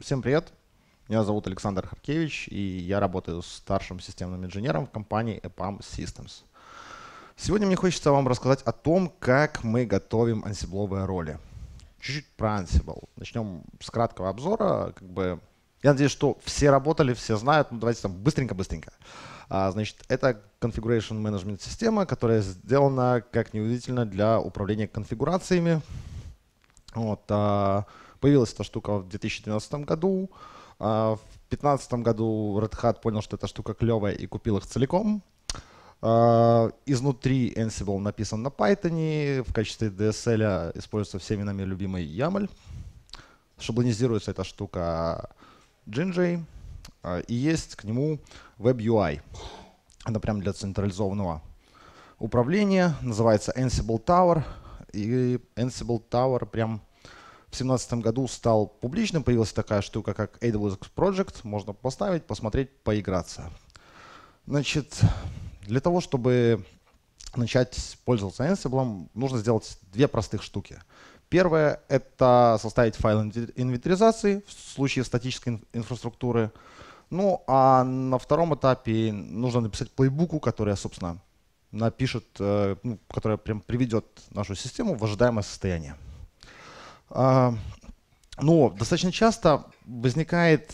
Всем привет! Меня зовут Александр Харкевич, и я работаю старшим системным инженером в компании EPAM Systems. Сегодня мне хочется вам рассказать о том, как мы готовим ансибловые роли. Чуть-чуть про Ansible. Начнем с краткого обзора. Как бы, я надеюсь, что все работали, все знают. Ну, давайте там быстренько-быстренько. А, значит, это Configuration Management система, которая сделана, как неудивительно, для управления конфигурациями. Вот, а, Появилась эта штука в 2012 году. А, в 2015 году Red Hat понял, что эта штука клевая и купил их целиком. А, изнутри Ansible написан на Python, в качестве DSL используется всеми нами любимый YAML. Шаблонизируется эта штука Jinjay. А, и есть к нему web UI Это прям для централизованного управления. Называется Ansible Tower. И Ansible Tower прям в 2017 году стал публичным, появилась такая штука, как AWS Project, можно поставить, посмотреть, поиграться. Значит, для того, чтобы начать пользоваться Ansible, нужно сделать две простых штуки. Первое — это составить файл инвентаризации в случае статической инфраструктуры. Ну, а на втором этапе нужно написать плейбуку, которая, собственно, напишет, э, ну, которая прям приведет нашу систему в ожидаемое состояние. А, Но ну, достаточно часто возникает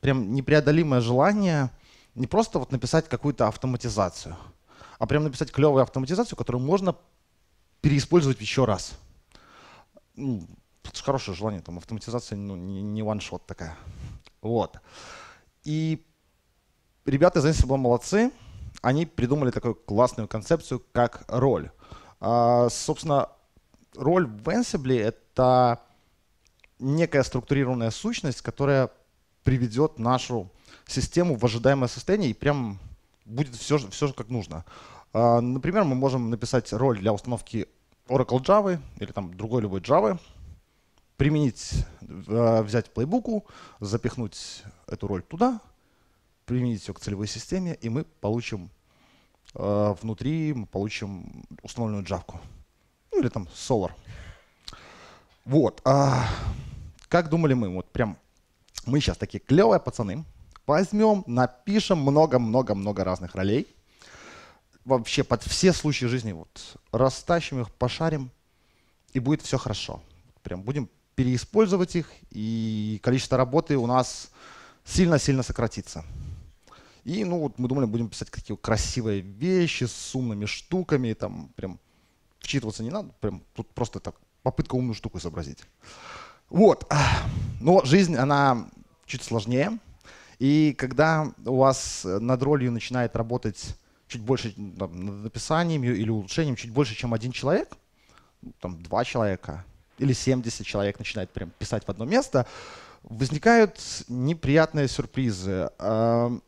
прям непреодолимое желание не просто вот написать какую-то автоматизацию, а прям написать клевую автоматизацию, которую можно переиспользовать еще раз. это ну, же хорошее желание, там автоматизация ну, не, не ваншот такая. Вот. И ребята из Ansible молодцы. Они придумали такую классную концепцию, как роль. А, собственно, роль в Ansible — это некая структурированная сущность, которая приведет нашу систему в ожидаемое состояние и прям будет все, все же как нужно. А, например, мы можем написать роль для установки Oracle Java или там другой любой Java, применить, а, взять плейбуку, запихнуть эту роль туда, применить ее к целевой системе, и мы получим а, внутри, мы получим установленную Java. Ну, или там Solar. Вот. А, как думали мы? Вот прям мы сейчас такие клевые пацаны. Возьмем, напишем много-много-много разных ролей. Вообще под все случаи жизни вот растащим их, пошарим, и будет все хорошо. Прям будем переиспользовать их, и количество работы у нас сильно-сильно сократится. И ну вот мы думали, будем писать какие красивые вещи с умными штуками, там прям вчитываться не надо, прям тут просто так попытка умную штуку изобразить. Вот, но жизнь, она чуть сложнее, и когда у вас над ролью начинает работать чуть больше там, над написанием или улучшением, чуть больше, чем один человек, ну, там два человека или 70 человек начинает прям писать в одно место, возникают неприятные сюрпризы. Эм,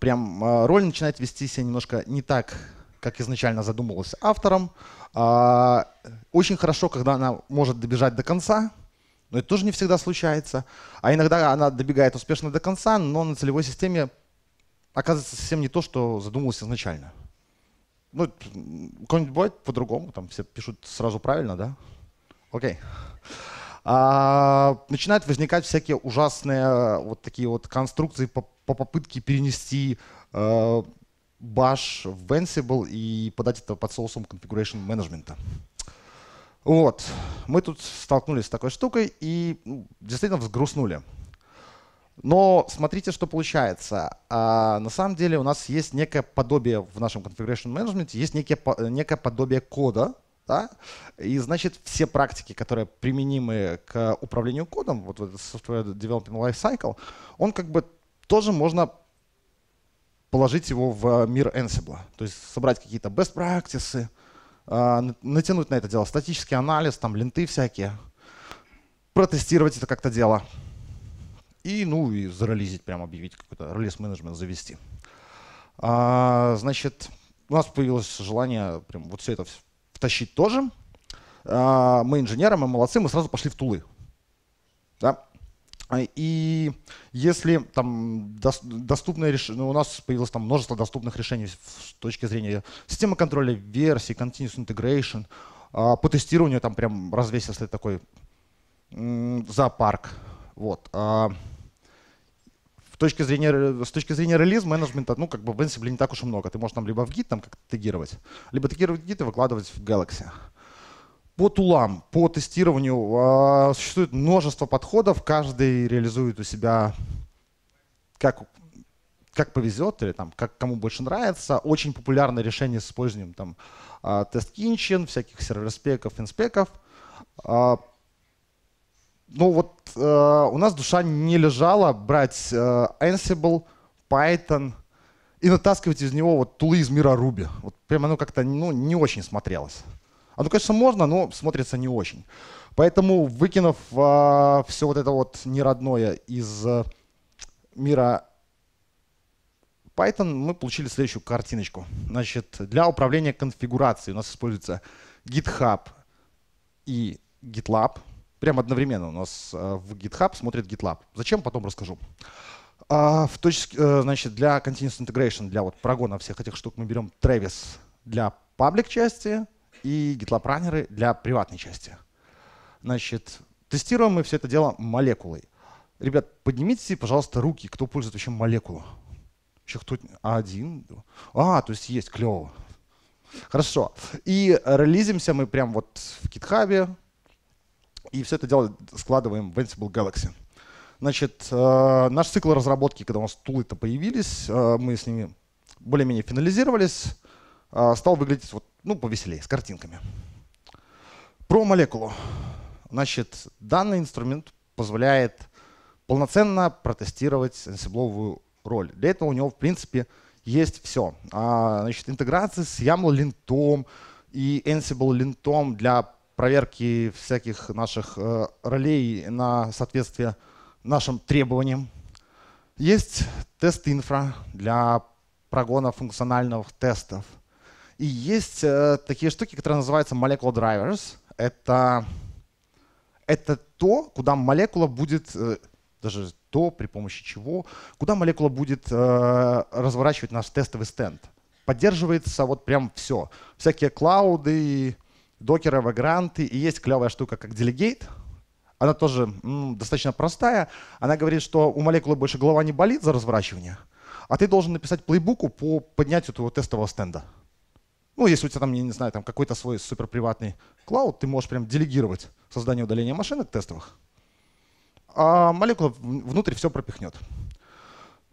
прям э, роль начинает вести себя немножко не так как изначально задумывалось автором. А, очень хорошо, когда она может добежать до конца, но это тоже не всегда случается. А иногда она добегает успешно до конца, но на целевой системе оказывается совсем не то, что задумывалось изначально. Ну, у кого-нибудь бывает по-другому, там все пишут сразу правильно, да? Окей. А, начинают возникать всякие ужасные э, вот такие вот конструкции по, по попытке перенести э, bash в Ansible и подать это под соусом configuration management. Вот. Мы тут столкнулись с такой штукой и ну, действительно взгрустнули. Но смотрите, что получается. А, на самом деле у нас есть некое подобие в нашем configuration management, есть некое, некое подобие кода, да? И значит, все практики, которые применимы к управлению кодом, вот в этот software development life cycle, он как бы тоже можно положить его в э, мир Ansible. То есть собрать какие-то best practices, а, натянуть на это дело статический анализ, там ленты всякие, протестировать это как-то дело. И, ну, и зарелизить, прям объявить какой-то релиз-менеджмент завести. А, значит, у нас появилось желание прям вот все это втащить тоже. А, мы инженеры, мы молодцы, мы сразу пошли в тулы. Да? А, и если там доступные решения, ну, у нас появилось там множество доступных решений с точки зрения системы контроля версий, continuous integration, а, по тестированию там прям развесился такой зоопарк. Вот. С а, точки зрения, с точки зрения релиз-менеджмента, ну, как бы в Ansible не так уж и много. Ты можешь там либо в Git там как-то тегировать, либо тегировать в Git и выкладывать в Galaxy. По тулам, по тестированию э, существует множество подходов, каждый реализует у себя как, как повезет или там, как кому больше нравится. Очень популярное решение с использованием там, э, тест Kitchen, всяких серверспеков, инспеков. Э, ну вот э, у нас душа не лежала брать э, Ansible, Python и натаскивать из него вот тулы из мира Ruby. Вот прямо оно как-то ну, не очень смотрелось. Оно, а конечно, можно, но смотрится не очень. Поэтому, выкинув а, все вот это вот неродное из а, мира Python, мы получили следующую картиночку. Значит, для управления конфигурацией у нас используется GitHub и GitLab. Прямо одновременно у нас э, в GitHub смотрит GitLab. Зачем, потом расскажу. А, в точке, э, Значит, для Continuous Integration, для вот прогона всех этих штук мы берем Travis для паблик части, и гитлопранеры для приватной части. Значит, тестируем мы все это дело молекулой. Ребят, поднимите, пожалуйста, руки, кто пользует вообще молекулу. Еще кто? Один. А, то есть есть, клево. Хорошо. И релизимся мы прям вот в GitHub. И все это дело складываем в Ansible Galaxy. Значит, э, наш цикл разработки, когда у нас тулы-то появились, э, мы с ними более-менее финализировались, э, стал выглядеть вот ну, повеселее, с картинками. Про молекулу. Значит, данный инструмент позволяет полноценно протестировать ансибловую роль. Для этого у него, в принципе, есть все. А, значит, интеграция с YAML линтом и Ansible линтом для проверки всяких наших э, ролей на соответствие нашим требованиям. Есть тест инфра для прогона функциональных тестов – и есть э, такие штуки, которые называются molecular drivers. Это, это то, куда молекула будет, э, даже то, при помощи чего, куда молекула будет э, разворачивать наш тестовый стенд. Поддерживается вот прям все. Всякие клауды, докеры, вагранты. И есть клевая штука, как делегейт. Она тоже м, достаточно простая. Она говорит, что у молекулы больше голова не болит за разворачивание, а ты должен написать плейбуку по поднятию твоего тестового стенда. Ну, если у тебя там, я не знаю, там какой-то свой суперприватный клауд, ты можешь прям делегировать создание удаления машинок тестовых, а молекула внутрь все пропихнет.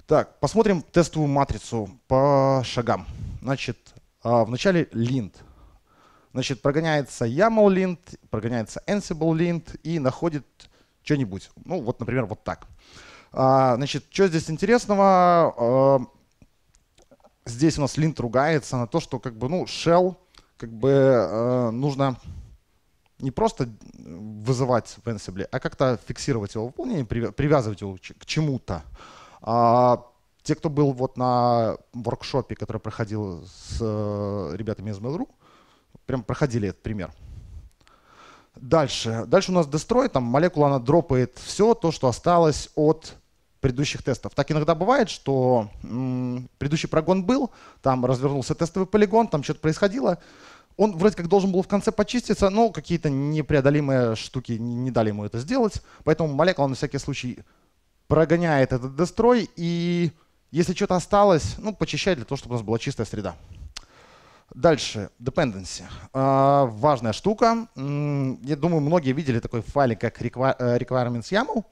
Так, посмотрим тестовую матрицу по шагам. Значит, а, вначале линт. Значит, прогоняется YAML lint, прогоняется Ansible lint и находит что-нибудь. Ну, вот, например, вот так. А, значит, что здесь интересного? А, здесь у нас Линд ругается на то, что как бы, ну, Shell как бы э, нужно не просто вызывать в Ansible, а как-то фиксировать его выполнение, привязывать его к чему-то. А те, кто был вот на воркшопе, который проходил с э, ребятами из Mail.ru, прям проходили этот пример. Дальше. Дальше у нас дестрой, там молекула, она дропает все то, что осталось от предыдущих тестов. Так иногда бывает, что м, предыдущий прогон был, там развернулся тестовый полигон, там что-то происходило. Он вроде как должен был в конце почиститься, но какие-то непреодолимые штуки не, не дали ему это сделать. Поэтому молекула на всякий случай прогоняет этот дестрой и если что-то осталось, ну, почищает для того, чтобы у нас была чистая среда. Дальше, dependency. А, важная штука. Я думаю, многие видели такой файлик, как э, requirements YAML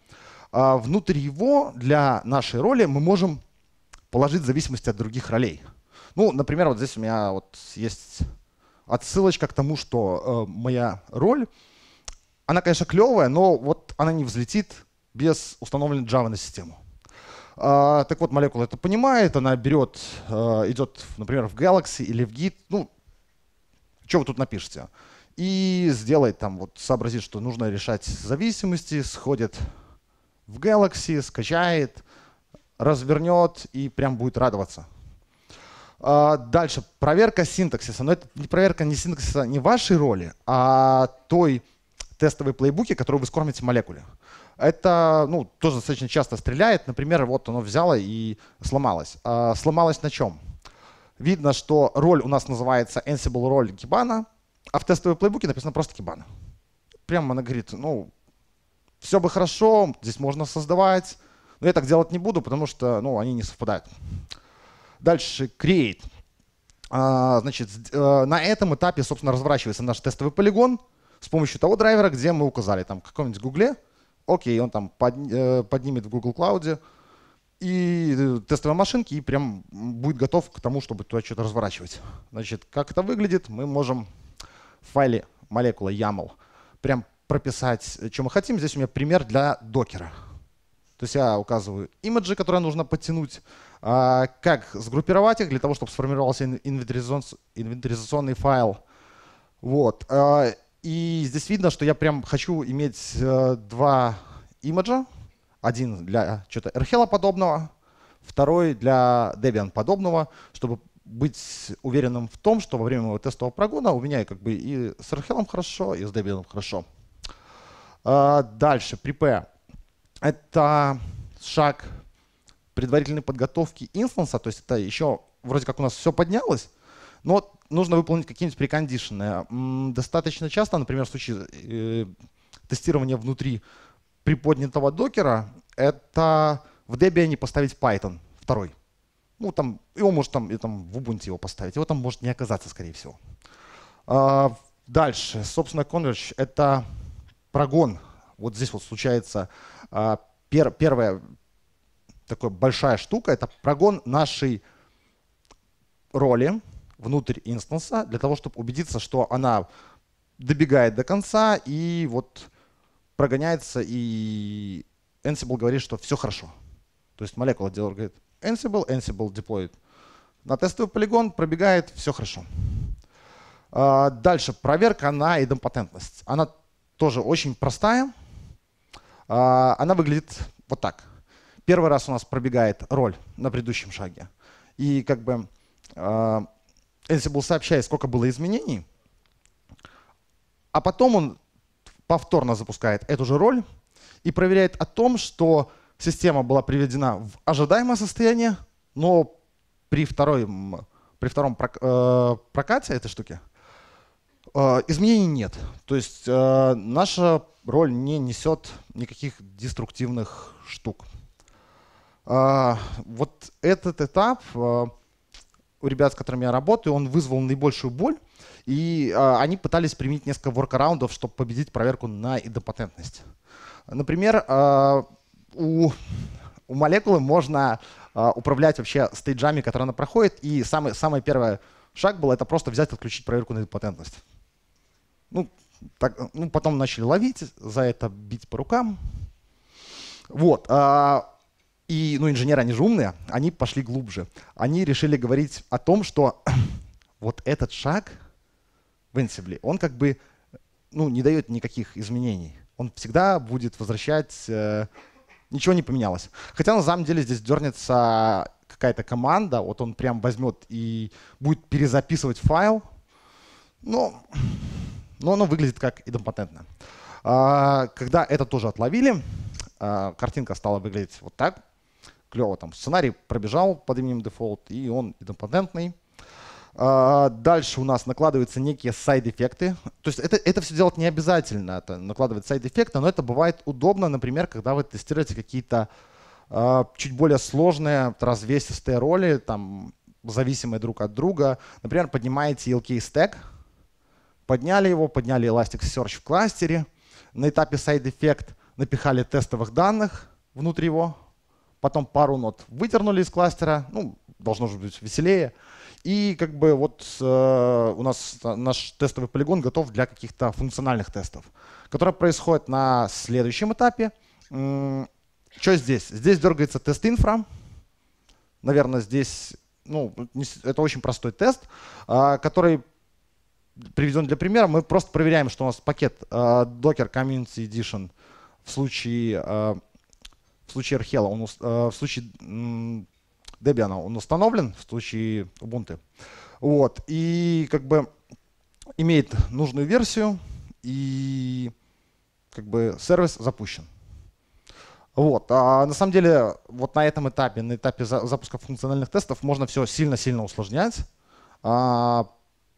а, внутрь его для нашей роли мы можем положить в зависимости от других ролей. Ну, например, вот здесь у меня вот есть отсылочка к тому, что э, моя роль, она, конечно, клевая, но вот она не взлетит без установленной Java на систему. Uh, так вот, молекула это понимает, она берет, uh, идет, например, в Galaxy или в Git, ну, что вы тут напишете, и сделает там, вот сообразит, что нужно решать зависимости, сходит в Galaxy, скачает, развернет и прям будет радоваться. А, дальше. Проверка синтаксиса. Но это не проверка не синтаксиса не вашей роли, а той тестовой плейбуке, которую вы скормите молекуле. Это ну, тоже достаточно часто стреляет. Например, вот оно взяло и сломалось. А сломалось на чем? Видно, что роль у нас называется Ansible роль Кибана, а в тестовой плейбуке написано просто Кибана. Прямо она говорит, ну, все бы хорошо, здесь можно создавать. Но я так делать не буду, потому что ну, они не совпадают. Дальше create. А, значит, э, на этом этапе, собственно, разворачивается наш тестовый полигон с помощью того драйвера, где мы указали, там, в каком-нибудь Гугле. Окей, он там э, поднимет в Google Cloud и э, тестовой машинки, и прям будет готов к тому, чтобы туда что-то разворачивать. Значит, как это выглядит, мы можем в файле молекула YAML прям прописать, что мы хотим. Здесь у меня пример для докера. То есть я указываю имиджи, которые нужно подтянуть, а, как сгруппировать их для того, чтобы сформировался инвентаризационный файл. Вот. А, и здесь видно, что я прям хочу иметь э, два имиджа. Один для что-то Erhel подобного, второй для Debian подобного, чтобы быть уверенным в том, что во время моего тестового прогона у меня как бы и с Erhel хорошо, и с Debian хорошо. А, дальше, при P. Это шаг предварительной подготовки инстанса, то есть это еще вроде как у нас все поднялось, но нужно выполнить какие-нибудь прикондишены. Достаточно часто, например, в случае э, тестирования внутри приподнятого докера, это в Debian поставить Python второй. Ну, там, его может там, и там в Ubuntu его поставить, его там может не оказаться, скорее всего. А, дальше, собственно, Converge — это прогон, вот здесь вот случается э, пер, первая такая большая штука, это прогон нашей роли внутрь инстанса для того, чтобы убедиться, что она добегает до конца и вот прогоняется, и Ansible говорит, что все хорошо. То есть молекула делает, говорит Ansible, Ansible деплоит на тестовый полигон, пробегает, все хорошо. А, дальше проверка на идомпатентность. Она тоже очень простая. А, она выглядит вот так. Первый раз у нас пробегает роль на предыдущем шаге. И как бы Ansible а, сообщает, сколько было изменений, а потом он повторно запускает эту же роль и проверяет о том, что система была приведена в ожидаемое состояние, но при, второй, при втором э, прокате этой штуки – а, изменений нет. То есть а, наша роль не несет никаких деструктивных штук. А, вот этот этап у ребят, с которыми я работаю, он вызвал наибольшую боль, и они пытались применить несколько воркараундов, чтобы победить проверку на идопатентность. Например, у, у молекулы можно управлять вообще стейджами, которые она проходит, и самый, самый первый шаг был это просто взять и отключить проверку на идопатентность. Ну, так, ну, потом начали ловить, за это бить по рукам. Вот. А, и, ну, инженеры, они же умные, они пошли глубже. Они решили говорить о том, что вот этот шаг в Ansible, он как бы, ну, не дает никаких изменений. Он всегда будет возвращать, э, ничего не поменялось. Хотя на самом деле здесь дернется какая-то команда, вот он прям возьмет и будет перезаписывать файл. Но но оно выглядит как идомпотентно. А, когда это тоже отловили, а, картинка стала выглядеть вот так. Клево там сценарий пробежал под именем дефолт, и он идомпотентный. А, дальше у нас накладываются некие сайд-эффекты. То есть это, это все делать не обязательно, это накладывать сайд-эффекты, но это бывает удобно, например, когда вы тестируете какие-то чуть более сложные, развесистые роли, там, зависимые друг от друга. Например, поднимаете ELK стек, Подняли его, подняли Elasticsearch в кластере. На этапе side effect напихали тестовых данных внутри его. Потом пару нот выдернули из кластера. Ну, должно же быть веселее. И как бы вот э, у нас э, наш тестовый полигон готов для каких-то функциональных тестов, которые происходят на следующем этапе. Что здесь? Здесь дергается тест инфра. Наверное, здесь, ну, это очень простой тест, а, который приведен для примера, мы просто проверяем, что у нас пакет э, Docker Community Edition в случае, э, в случае Архела, e он, э, в случае Debian он установлен, в случае Ubuntu. Вот, и как бы имеет нужную версию, и как бы сервис запущен. Вот. А на самом деле, вот на этом этапе, на этапе запуска функциональных тестов, можно все сильно-сильно усложнять, а,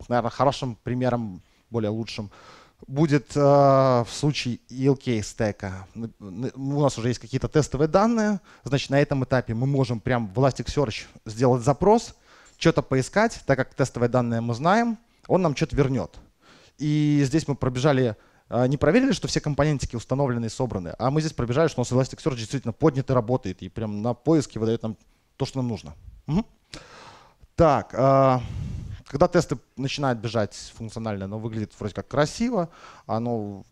наверное, хорошим примером, более лучшим, будет э, в случае ELK стека. У нас уже есть какие-то тестовые данные, значит, на этом этапе мы можем прям в Elasticsearch сделать запрос, что-то поискать, так как тестовые данные мы знаем, он нам что-то вернет. И здесь мы пробежали, э, не проверили, что все компонентики установлены и собраны, а мы здесь пробежали, что у нас Elasticsearch действительно поднят и работает, и прям на поиске выдает нам то, что нам нужно. Угу. Так, э, когда тесты начинают бежать функционально, оно выглядит вроде как красиво, оно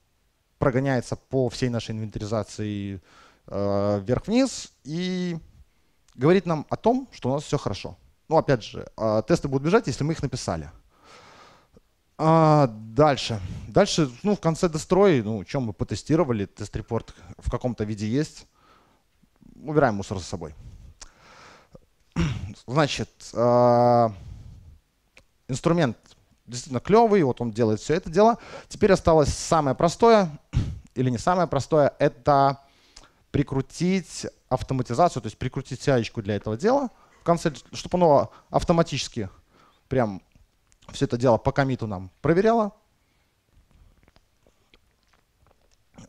прогоняется по всей нашей инвентаризации э, вверх-вниз и говорит нам о том, что у нас все хорошо. Ну, опять же, э, тесты будут бежать, если мы их написали. А дальше. Дальше, ну, в конце достроя, ну, чем мы потестировали, тест-репорт в каком-то виде есть. Убираем мусор за собой. Значит, э, Инструмент действительно клевый, вот он делает все это дело. Теперь осталось самое простое, или не самое простое, это прикрутить автоматизацию, то есть прикрутить CI для этого дела, в конце, чтобы оно автоматически прям все это дело по комиту нам проверяло.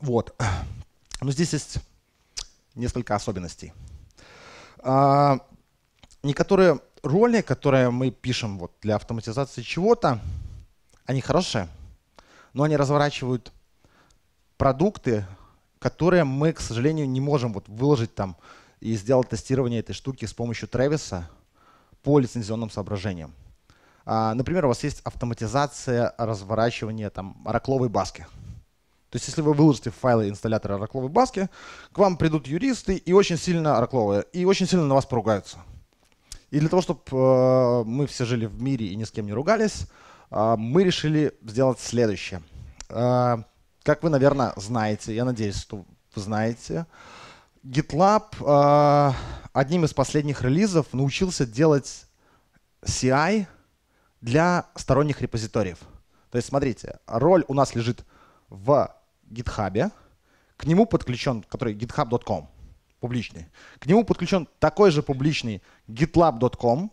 Вот. Но здесь есть несколько особенностей, а, некоторые роли, которые мы пишем вот для автоматизации чего-то, они хорошие, но они разворачивают продукты, которые мы, к сожалению, не можем вот выложить там и сделать тестирование этой штуки с помощью Тревиса по лицензионным соображениям. А, например, у вас есть автоматизация разворачивания там ракловой баски. То есть если вы выложите файлы инсталлятора ракловой баски, к вам придут юристы и очень сильно ракловые, и очень сильно на вас поругаются – и для того, чтобы э, мы все жили в мире и ни с кем не ругались, э, мы решили сделать следующее. Э, как вы, наверное, знаете, я надеюсь, что вы знаете, GitLab одним из последних релизов научился делать CI для сторонних репозиториев. То есть, смотрите, роль у нас лежит в GitHub, к нему подключен, который github.com публичный. К нему подключен такой же публичный gitlab.com,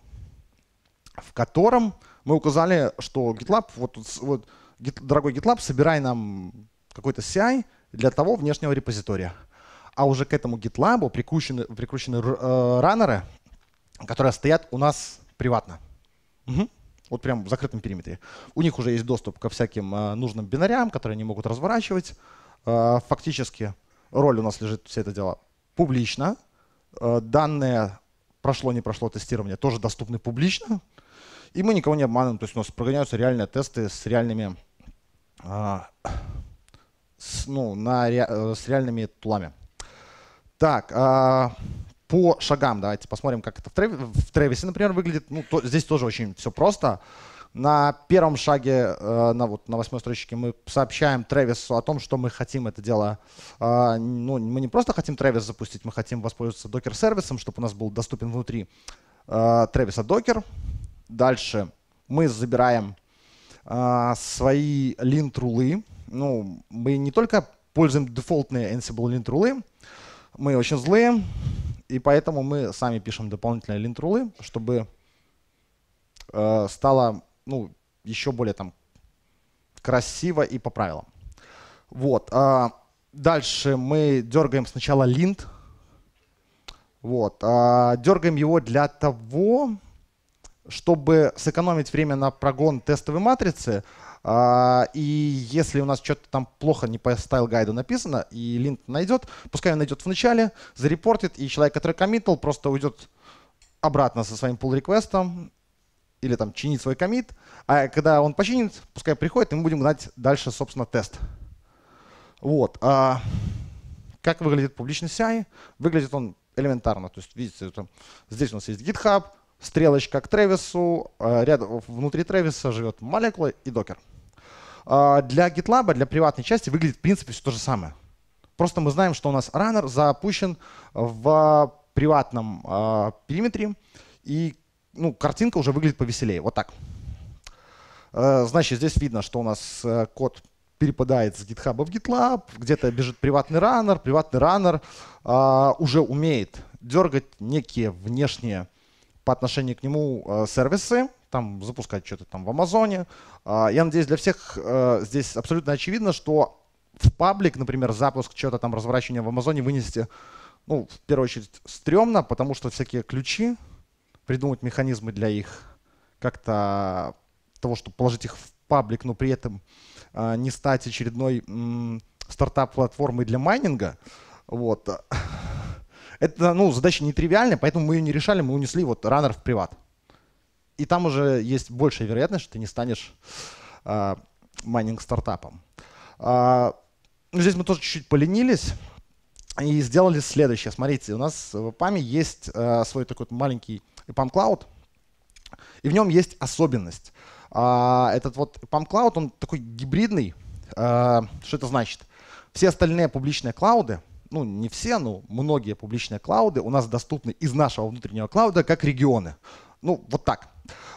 в котором мы указали, что GitLab, вот, вот дорогой GitLab, собирай нам какой-то CI для того внешнего репозитория. А уже к этому GitLab прикручены, прикручены э, раннеры, которые стоят у нас приватно. Угу. Вот прям в закрытом периметре. У них уже есть доступ ко всяким э, нужным бинарям, которые они могут разворачивать. Э, фактически роль у нас лежит все это дело публично. Э, данные прошло, не прошло тестирование тоже доступны публично. И мы никого не обманываем. То есть у нас прогоняются реальные тесты с реальными, а, с, ну, на, э, с реальными тулами. Так, а, по шагам давайте посмотрим, как это в, Тревисе, например, выглядит. Ну, то, здесь тоже очень все просто. На первом шаге, э, на, вот, на восьмой строчке мы сообщаем Тревису о том, что мы хотим это дело. Э, ну, мы не просто хотим Тревис запустить, мы хотим воспользоваться докер-сервисом, чтобы у нас был доступен внутри э, Тревиса докер. Дальше мы забираем свои линт-рулы. Ну, мы не только пользуем дефолтные Ansible линт-рулы, мы очень злые, и поэтому мы сами пишем дополнительные линт-рулы, чтобы стало ну, еще более там красиво и по правилам. Вот. А, дальше мы дергаем сначала линд. Вот. А, дергаем его для того, чтобы сэкономить время на прогон тестовой матрицы. А, и если у нас что-то там плохо не по стайл-гайду написано, и линд найдет, пускай он найдет в начале, зарепортит, и человек, который коммитил, просто уйдет обратно со своим pull реквестом или там чинить свой комит, а когда он починит, пускай приходит, и мы будем гнать дальше, собственно, тест. Вот. А как выглядит публичный CI? Выглядит он элементарно. То есть, видите, там, здесь у нас есть GitHub, стрелочка к Тревису, а, ряд, внутри Тревиса живет молекула и докер. А, для GitLab, для приватной части выглядит в принципе все то же самое. Просто мы знаем, что у нас runner запущен в приватном э, периметре, и ну, картинка уже выглядит повеселее. Вот так. Э, значит, здесь видно, что у нас э, код перепадает с GitHub в GitLab, где-то бежит приватный раннер, приватный раннер а, уже умеет дергать некие внешние по отношению к нему э, сервисы, там запускать что-то там в Амазоне. А, я надеюсь, для всех здесь абсолютно очевидно, что в паблик, например, запуск чего-то там разворачивания в Амазоне вынести, ну, в первую очередь, стрёмно, потому что всякие ключи, придумать механизмы для их как-то того, чтобы положить их в паблик, но при этом э, не стать очередной м, стартап-платформой для майнинга. Вот. Это ну, задача нетривиальная, поэтому мы ее не решали, мы унесли вот раннер в приват. И там уже есть большая вероятность, что ты не станешь э, а, майнинг-стартапом. Э, а, ну, здесь мы тоже чуть-чуть поленились и сделали следующее. Смотрите, у нас в PAMI есть э, свой такой маленький EPAM Cloud. И в нем есть особенность. А, этот вот EPAM Cloud, он такой гибридный. А, что это значит? Все остальные публичные клауды, ну не все, но многие публичные клауды у нас доступны из нашего внутреннего клауда как регионы. Ну вот так.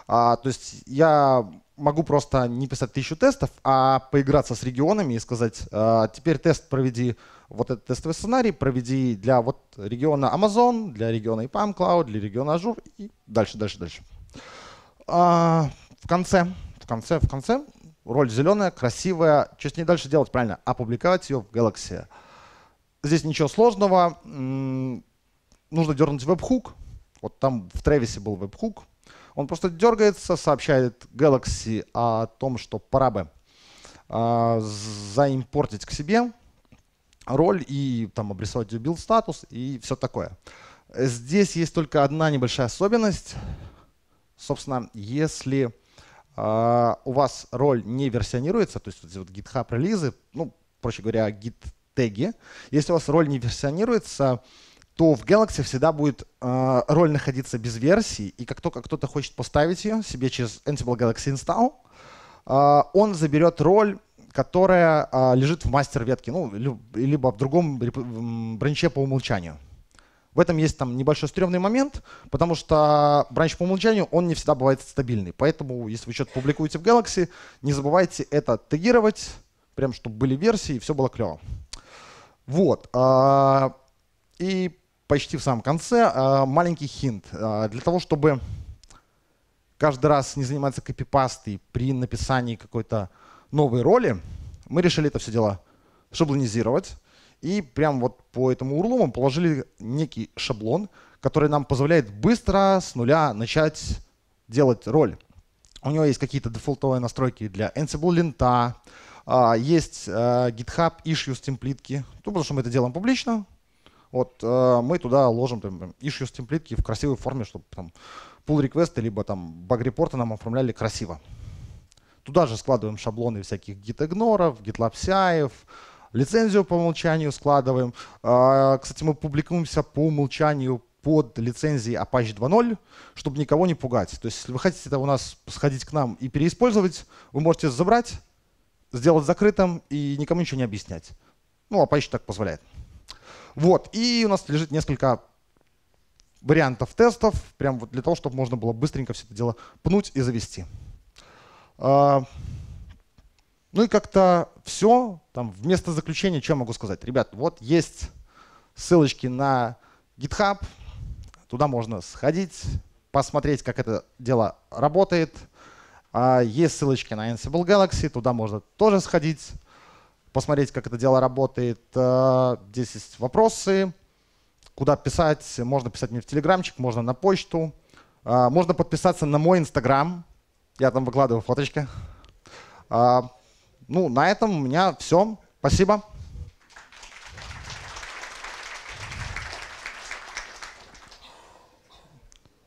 А, то есть я могу просто не писать тысячу тестов, а поиграться с регионами и сказать, «А, теперь тест проведи, вот этот тестовый сценарий проведи для вот региона Amazon, для региона EPAM Cloud, для региона Azure и дальше, дальше, дальше. А, в конце, в конце, в конце роль зеленая, красивая. Что с ней дальше делать? Правильно, опубликовать ее в Galaxy. Здесь ничего сложного. Нужно дернуть веб-хук. Вот там в Тревисе был веб-хук, он просто дергается, сообщает Galaxy о том, что пора бы э, заимпортить к себе роль и там обрисовать ее статус и все такое. Здесь есть только одна небольшая особенность. Собственно, если э, у вас роль не версионируется, то есть вот, вот GitHub релизы, ну, проще говоря, git теги, если у вас роль не версионируется, то в Galaxy всегда будет э, роль находиться без версии, и как только кто-то хочет поставить ее себе через Ansible Galaxy Install, э, он заберет роль, которая э, лежит в мастер ветке, ну, либо в другом бранче по умолчанию. В этом есть там небольшой стрёмный момент, потому что бранч по умолчанию, он не всегда бывает стабильный. Поэтому, если вы что-то публикуете в Galaxy, не забывайте это тегировать, прям чтобы были версии, и все было клево. Вот. Э, и почти в самом конце а, маленький хинт. А, для того, чтобы каждый раз не заниматься копипастой при написании какой-то новой роли, мы решили это все дело шаблонизировать. И прям вот по этому урлу мы положили некий шаблон, который нам позволяет быстро с нуля начать делать роль. У него есть какие-то дефолтовые настройки для Ansible лента, а, есть GitHub issues темплитки, ну, потому что мы это делаем публично, вот э, мы туда ложим там, issues темплитки в красивой форме, чтобы там pull реквесты либо там баг репорты нам оформляли красиво. Туда же складываем шаблоны всяких git игноров, GitLab CI, лицензию по умолчанию складываем. Э, кстати, мы публикуемся по умолчанию под лицензией Apache 2.0, чтобы никого не пугать. То есть, если вы хотите это у нас сходить к нам и переиспользовать, вы можете забрать, сделать закрытым и никому ничего не объяснять. Ну, Apache так позволяет. Вот, и у нас лежит несколько вариантов тестов, прям вот для того, чтобы можно было быстренько все это дело пнуть и завести. А, ну и как-то все. Там вместо заключения, что могу сказать? Ребят, вот есть ссылочки на GitHub. Туда можно сходить, посмотреть, как это дело работает. А, есть ссылочки на Ansible Galaxy, туда можно тоже сходить посмотреть, как это дело работает. Э, здесь есть вопросы, куда писать. Можно писать мне в телеграмчик, можно на почту. Э, можно подписаться на мой инстаграм. Я там выкладываю фоточки. Э, ну, на этом у меня все. Спасибо.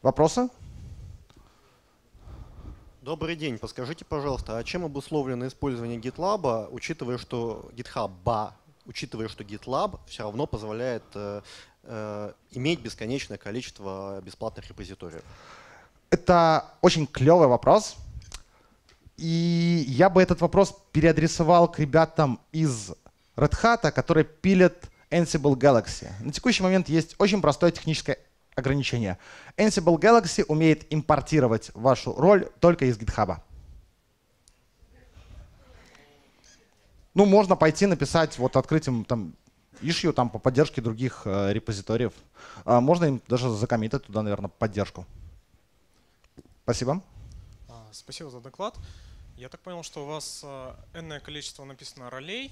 Вопросы? Добрый день. Подскажите, пожалуйста, а чем обусловлено использование GitLab, учитывая, что GitHub, учитывая, что GitLab все равно позволяет э, э, иметь бесконечное количество бесплатных репозиториев? Это очень клевый вопрос. И я бы этот вопрос переадресовал к ребятам из Red Hat, а, которые пилят Ansible Galaxy. На текущий момент есть очень простое техническое ограничения. Ansible Galaxy умеет импортировать вашу роль только из GitHub. Ну, можно пойти написать, вот открытием там ишью там по поддержке других э, репозиториев. А, можно им даже закоммитать туда, наверное, поддержку. Спасибо. А, спасибо за доклад. Я так понял, что у вас э, энное количество написано ролей,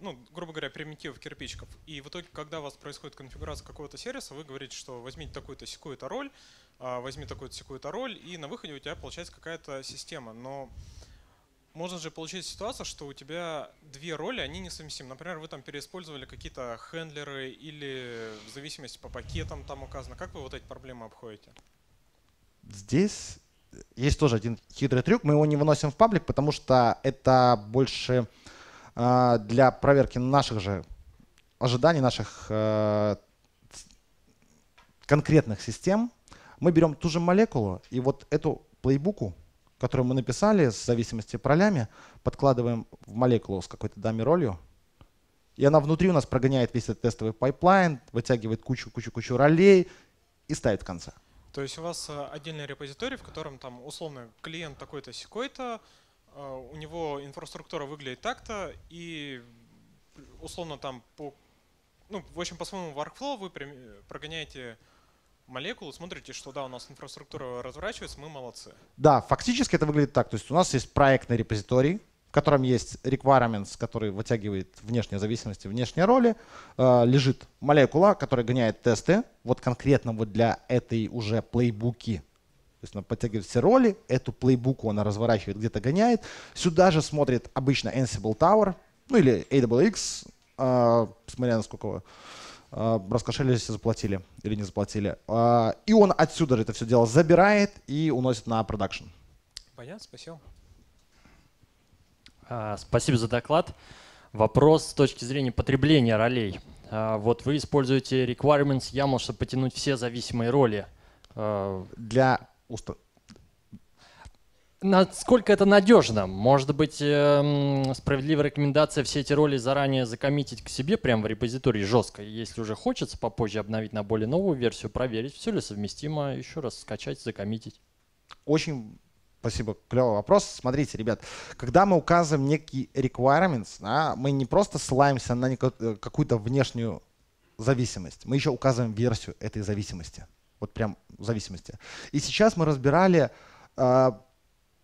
ну, грубо говоря, примитивов кирпичиков. И в итоге, когда у вас происходит конфигурация какого-то сервиса, вы говорите, что возьмите такую-то секую-то роль, а, возьми такую-то секую-то роль, и на выходе у тебя получается какая-то система. Но можно же получить ситуацию, что у тебя две роли, они несовместимы. Например, вы там переиспользовали какие-то хендлеры или в зависимости по пакетам там указано. Как вы вот эти проблемы обходите? Здесь есть тоже один хитрый трюк. Мы его не выносим в паблик, потому что это больше а, для проверки наших же ожиданий, наших э, конкретных систем, мы берем ту же молекулу и вот эту плейбуку, которую мы написали с зависимости пролями подкладываем в молекулу с какой-то дамиролью, и она внутри у нас прогоняет весь этот тестовый пайплайн, вытягивает кучу-кучу-кучу ролей и ставит в конце. То есть у вас э, отдельный репозиторий, в котором там условно клиент такой-то, секой-то, а, у него инфраструктура выглядит так-то, и условно там по... Ну, в общем, по своему workflow вы э, прогоняете молекулу, смотрите, что да, у нас инфраструктура разворачивается, мы молодцы. Да, фактически это выглядит так. То есть у нас есть проектный репозиторий, в котором есть requirements, который вытягивает внешние зависимости, внешние роли. Э, лежит молекула, которая гоняет тесты, вот конкретно вот для этой уже плейбуки, то есть она подтягивает все роли, эту плейбуку она разворачивает, где-то гоняет. Сюда же смотрит обычно Ansible Tower, ну или AWX, э, а, смотря насколько э, а, раскошелились, заплатили или не заплатили. Э, и он отсюда же это все дело забирает и уносит на продакшн. Понятно, спасибо. А, спасибо за доклад. Вопрос с точки зрения потребления ролей. А, вот вы используете requirements YAML, чтобы потянуть все зависимые роли. Для уста... Насколько это надежно? Может быть, эм, справедливая рекомендация все эти роли заранее закоммитить к себе прямо в репозитории жестко. Если уже хочется попозже обновить на более новую версию, проверить, все ли совместимо, еще раз скачать, закоммитить. Очень Спасибо, клевый вопрос. Смотрите, ребят, когда мы указываем некий requirements, да, мы не просто ссылаемся на э, какую-то внешнюю зависимость, мы еще указываем версию этой зависимости. Вот прям зависимости. И сейчас мы разбирали э,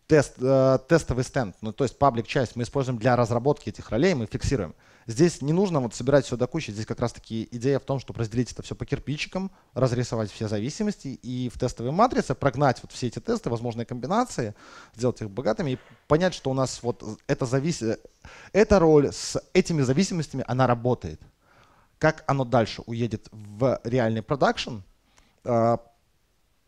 тест, э, тестовый стенд, ну, то есть паблик часть мы используем для разработки этих ролей, мы фиксируем. Здесь не нужно вот собирать все до кучи, здесь как раз-таки идея в том, чтобы разделить это все по кирпичикам, разрисовать все зависимости и в тестовой матрице прогнать вот все эти тесты, возможные комбинации, сделать их богатыми и понять, что у нас вот эта, завис... эта роль с этими зависимостями, она работает. Как оно дальше уедет в реальный продакшн – а,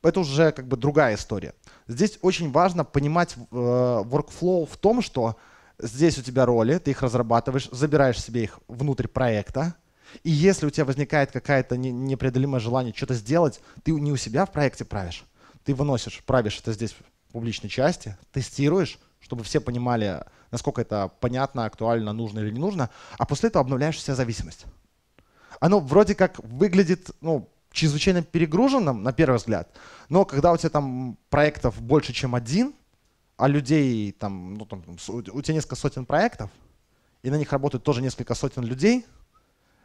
это уже как бы другая история. Здесь очень важно понимать э, workflow в том, что здесь у тебя роли, ты их разрабатываешь, забираешь себе их внутрь проекта, и если у тебя возникает какое-то непреодолимое желание что-то сделать, ты не у себя в проекте правишь, ты выносишь, правишь это здесь в публичной части, тестируешь, чтобы все понимали, насколько это понятно, актуально, нужно или не нужно, а после этого обновляешь вся зависимость. Оно вроде как выглядит, ну, чрезвычайно перегруженным, на первый взгляд, но когда у тебя там проектов больше, чем один, а людей там, ну, там у тебя несколько сотен проектов, и на них работают тоже несколько сотен людей,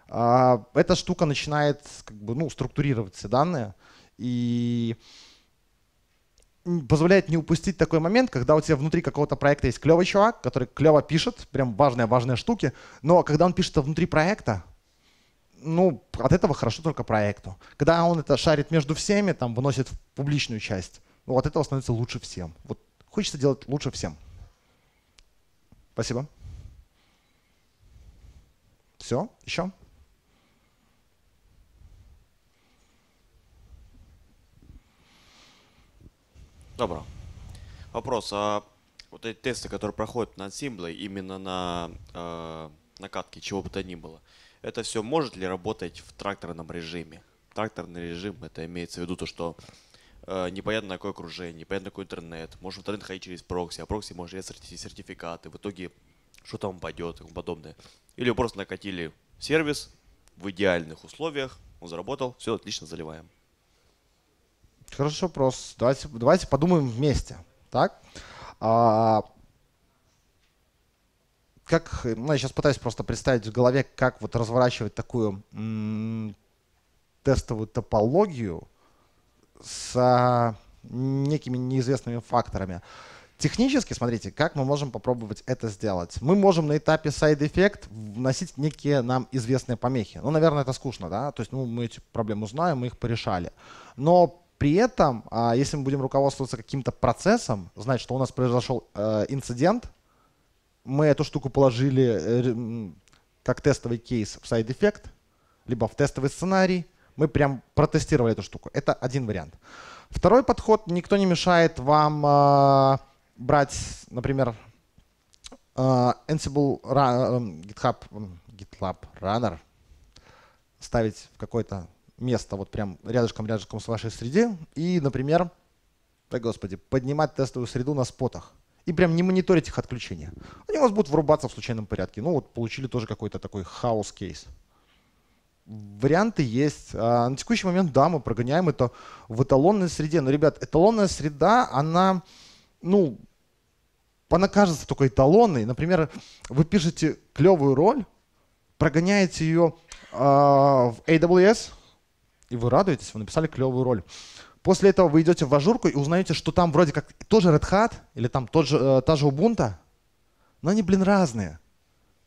а, эта штука начинает как бы, ну, структурировать все данные и позволяет не упустить такой момент, когда у тебя внутри какого-то проекта есть клевый чувак, который клево пишет, прям важные-важные штуки, но когда он пишет внутри проекта, ну, от этого хорошо только проекту. Когда он это шарит между всеми, там, выносит в публичную часть, ну, от этого становится лучше всем. Вот хочется делать лучше всем. Спасибо. Все, еще? Добро. Вопрос. А вот эти тесты, которые проходят на символы, именно на э, накатке чего бы то ни было, э, это все может ли работать в тракторном режиме? Тракторный режим, это имеется в виду то, что э, непонятно какое окружение, непонятно какой интернет, может интернет ходить через прокси, а прокси может резать сертификаты, в итоге что там пойдет и тому подобное. Или просто накатили сервис в идеальных условиях, он заработал, все отлично, заливаем. Хороший вопрос. Давайте, давайте подумаем вместе. Так? А, как, ну, я сейчас пытаюсь просто представить в голове, как вот разворачивать такую м- тестовую топологию с а, некими неизвестными факторами. Технически, смотрите, как мы можем попробовать это сделать. Мы можем на этапе side effect вносить некие нам известные помехи. Ну, наверное, это скучно, да? То есть ну, мы эти проблемы знаем, мы их порешали. Но при этом, а, если мы будем руководствоваться каким-то процессом, знать, что у нас произошел э, инцидент, мы эту штуку положили э, как тестовый кейс в Side Effect, либо в тестовый сценарий. Мы прям протестировали эту штуку. Это один вариант. Второй подход. Никто не мешает вам э, брать, например, э, Ansible Run, э, GitHub, GitLab Runner, ставить в какое-то место вот прям рядышком-рядышком с вашей среде и, например, да господи, поднимать тестовую среду на спотах и прям не мониторить их отключения. Они у вас будут врубаться в случайном порядке. Ну вот получили тоже какой-то такой хаос-кейс. Варианты есть. А на текущий момент, да, мы прогоняем это в эталонной среде. Но, ребят, эталонная среда, она, ну, она кажется только эталонной. Например, вы пишете клевую роль, прогоняете ее э, а, в AWS, и вы радуетесь, вы написали клевую роль. После этого вы идете в ажурку и узнаете, что там вроде как тоже Red Hat или там тот же, э, та же Ubuntu, но они, блин, разные.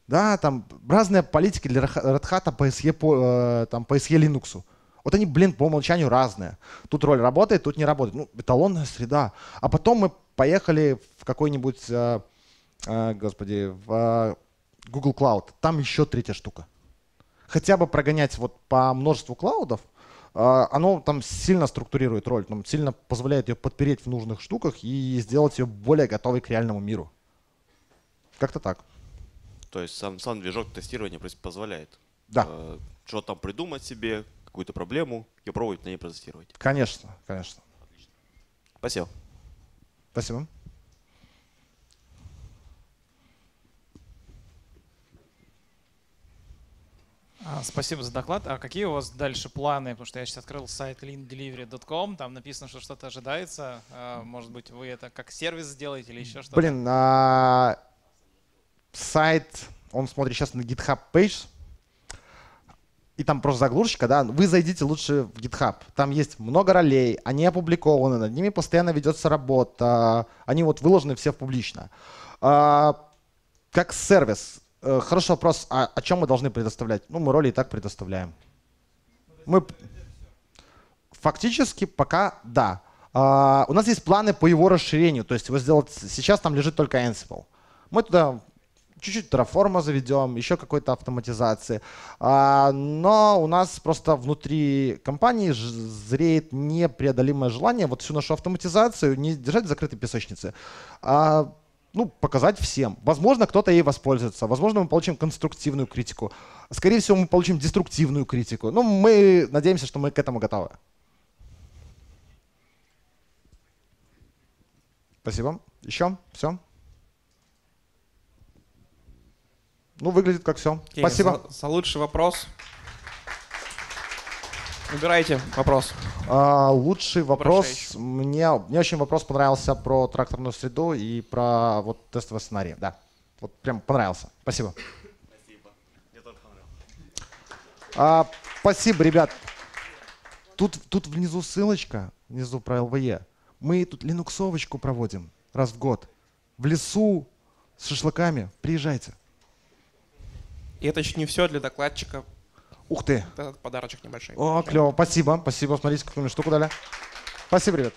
Да, там разные политики для Red Hat по SE, по, э, там, по SE Linux. Вот они, блин, по умолчанию разные. Тут роль работает, тут не работает. Ну, эталонная среда. А потом мы поехали в какой-нибудь, э, э, господи, в э, Google Cloud. Там еще третья штука. Хотя бы прогонять вот по множеству клаудов – а, оно там сильно структурирует роль, там сильно позволяет ее подпереть в нужных штуках и сделать ее более готовой к реальному миру. Как-то так. То есть сам, сам движок тестирования позволяет да. э, что там придумать себе, какую-то проблему и пробовать на ней протестировать. Конечно, конечно. Отлично. Спасибо. Спасибо. А, спасибо за доклад. А какие у вас дальше планы? Потому что я сейчас открыл сайт leandelivery.com, там написано, что что-то ожидается. А, может быть, вы это как сервис сделаете или еще что-то? Блин, а... сайт, он смотрит сейчас на GitHub Page, и там просто заглушечка, да, вы зайдите лучше в GitHub. Там есть много ролей, они опубликованы, над ними постоянно ведется работа, они вот выложены все в публично. А, как сервис, Э, хороший вопрос, а о чем мы должны предоставлять? Ну, мы роли и так предоставляем. Мы фактически пока да. А, у нас есть планы по его расширению, то есть его сделать сейчас там лежит только Ansible. Мы туда чуть-чуть Terraform заведем, еще какой-то автоматизации. А, но у нас просто внутри компании зреет непреодолимое желание вот всю нашу автоматизацию не держать в закрытой песочнице, а ну, показать всем. Возможно, кто-то ей воспользуется, возможно, мы получим конструктивную критику. Скорее всего, мы получим деструктивную критику. Ну, мы надеемся, что мы к этому готовы. Спасибо. Еще? Все? Ну, выглядит как все. Okay, Спасибо. За, за лучший вопрос. Выбирайте вопрос. А, лучший вопрос. Мне, мне очень вопрос понравился про тракторную среду и про вот тестовый сценарий. Да. Вот прям понравился. Спасибо. Спасибо. А, спасибо, ребят. Тут, тут внизу ссылочка, внизу про ЛВЕ. Мы тут линуксовочку проводим раз в год. В лесу с шашлыками. Приезжайте. И это еще не все для докладчика. Ух ты. Это подарочек небольшой. О, клево. Спасибо, спасибо. Смотрите, какую мне штуку дали. Спасибо, ребят.